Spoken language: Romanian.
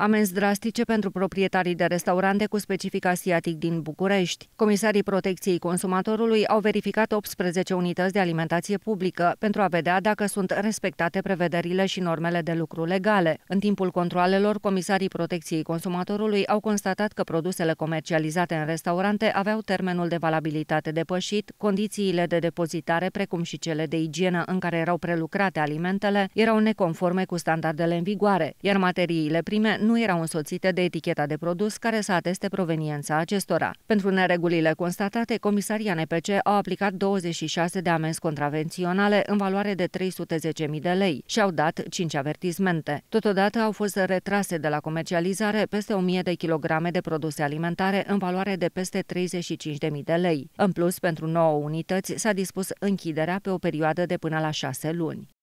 Amenzi drastice pentru proprietarii de restaurante cu specific asiatic din București. Comisarii Protecției Consumatorului au verificat 18 unități de alimentație publică pentru a vedea dacă sunt respectate prevederile și normele de lucru legale. În timpul controalelor, comisarii Protecției Consumatorului au constatat că produsele comercializate în restaurante aveau termenul de valabilitate depășit, condițiile de depozitare, precum și cele de igienă în care erau prelucrate alimentele, erau neconforme cu standardele în vigoare, iar materiile prime nu erau însoțite de eticheta de produs care să ateste proveniența acestora. Pentru neregulile constatate, Comisaria NPC a aplicat 26 de amenzi contravenționale în valoare de 310.000 de lei și au dat 5 avertismente. Totodată au fost retrase de la comercializare peste 1.000 de kilograme de produse alimentare în valoare de peste 35.000 de lei. În plus, pentru 9 unități s-a dispus închiderea pe o perioadă de până la 6 luni.